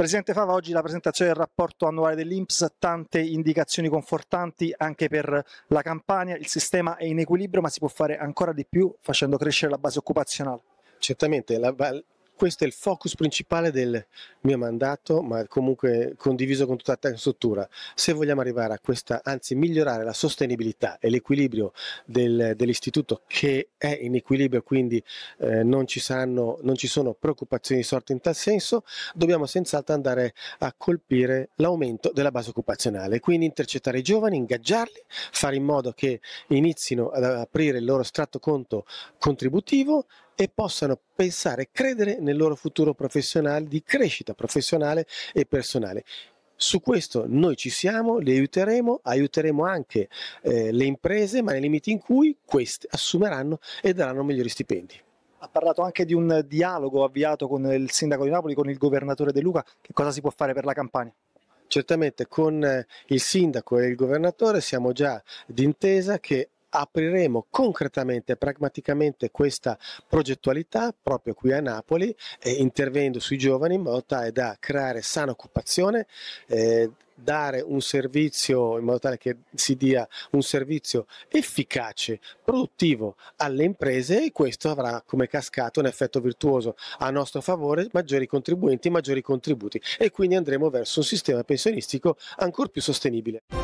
Presidente Fava, oggi la presentazione del rapporto annuale dell'Inps, tante indicazioni confortanti anche per la Campania, il sistema è in equilibrio ma si può fare ancora di più facendo crescere la base occupazionale. Certamente, la, questo è il focus principale del mio mandato, ma comunque condiviso con tutta la struttura. Se vogliamo arrivare a questa, anzi migliorare la sostenibilità e l'equilibrio del, dell'istituto che è in equilibrio, quindi eh, non, ci saranno, non ci sono preoccupazioni di sorta in tal senso, dobbiamo senz'altro andare a colpire l'aumento della base occupazionale, quindi intercettare i giovani, ingaggiarli, fare in modo che inizino ad aprire il loro strato conto contributivo e possano pensare e credere nel loro futuro professionale, di crescita professionale e personale. Su questo noi ci siamo, li aiuteremo, aiuteremo anche eh, le imprese, ma nei limiti in cui queste assumeranno e daranno migliori stipendi ha parlato anche di un dialogo avviato con il sindaco di Napoli, con il governatore De Luca, che cosa si può fare per la campagna? Certamente con eh, il sindaco e il governatore siamo già d'intesa che apriremo concretamente e pragmaticamente questa progettualità proprio qui a Napoli, eh, intervenendo sui giovani in modo tale da creare sana occupazione, eh, dare un servizio in modo tale che si dia un servizio efficace, produttivo alle imprese e questo avrà come cascato un effetto virtuoso a nostro favore, maggiori contribuenti, maggiori contributi e quindi andremo verso un sistema pensionistico ancora più sostenibile.